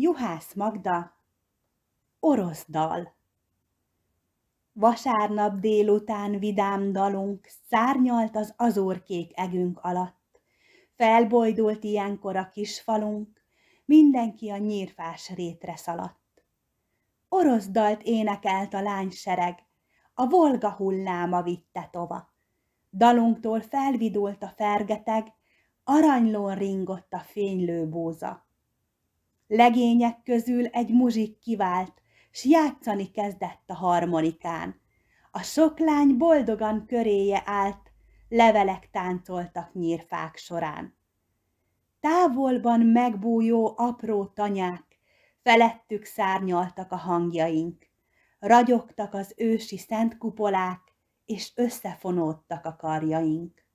Juhász Magda, orosz dal. Vasárnap délután vidám dalunk szárnyalt az azórkék egünk alatt. Felbojdult ilyenkor a kis falunk, mindenki a nyírfás rétre szaladt. Orosz dalt énekelt a lány sereg, a volga hulláma vitte tova. Dalunktól felvidult a fergeteg, aranylón ringott a fénylő búza legények közül egy muzsik kivált, s játszani kezdett a harmonikán. A sok lány boldogan köréje állt, levelek táncoltak nyírfák során. Távolban megbújó apró tanyák, felettük szárnyaltak a hangjaink, ragyogtak az ősi szent kupolák, és összefonódtak a karjaink.